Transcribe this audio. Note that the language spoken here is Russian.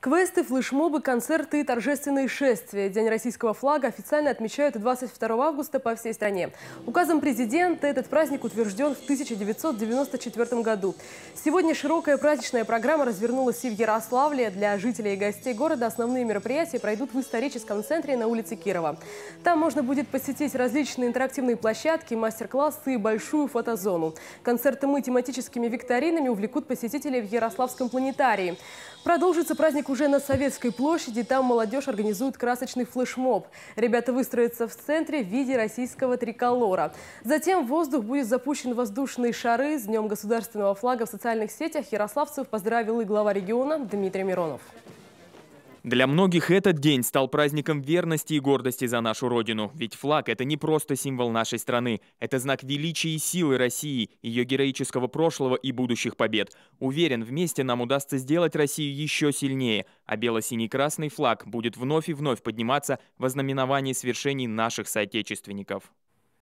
Квесты, флешмобы, концерты и торжественные шествия. День российского флага официально отмечают 22 августа по всей стране. Указом президента этот праздник утвержден в 1994 году. Сегодня широкая праздничная программа развернулась и в Ярославле. Для жителей и гостей города основные мероприятия пройдут в историческом центре на улице Кирова. Там можно будет посетить различные интерактивные площадки, мастер-классы и большую фотозону. Концерты мы тематическими викторинами увлекут посетителей в Ярославском планетарии. Продолжится праздник уже на Советской площади. Там молодежь организует красочный флешмоб. Ребята выстроятся в центре в виде российского триколора. Затем в воздух будет запущен воздушные шары. С Днем государственного флага в социальных сетях ярославцев поздравил и глава региона Дмитрий Миронов. Для многих этот день стал праздником верности и гордости за нашу родину. Ведь флаг – это не просто символ нашей страны. Это знак величия и силы России, ее героического прошлого и будущих побед. Уверен, вместе нам удастся сделать Россию еще сильнее, а бело-синий-красный флаг будет вновь и вновь подниматься во знаменовании свершений наших соотечественников.